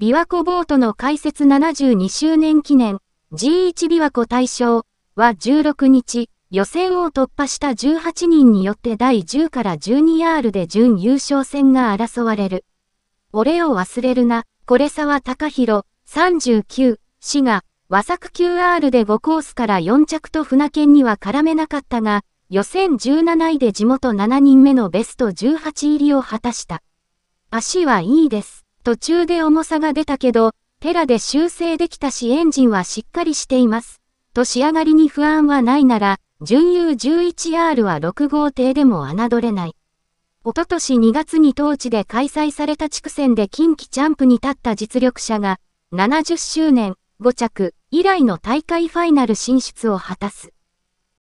琵琶湖ボートの開設72周年記念 G1 琵琶湖大賞は16日、予選を突破した18人によって第10から 12R で準優勝戦が争われる。俺を忘れるな、これ沢隆弘39、滋が、和作 QR で5コースから4着と船券には絡めなかったが、予選17位で地元7人目のベスト18入りを果たした。足はいいです。途中で重さが出たけど、テラで修正できたしエンジンはしっかりしています。と仕上がりに不安はないなら、準優1 1 r は6号艇でも侮れない。おととし2月に当地で開催された地区戦で近畿チャンプに立った実力者が、70周年、5着、以来の大会ファイナル進出を果たす。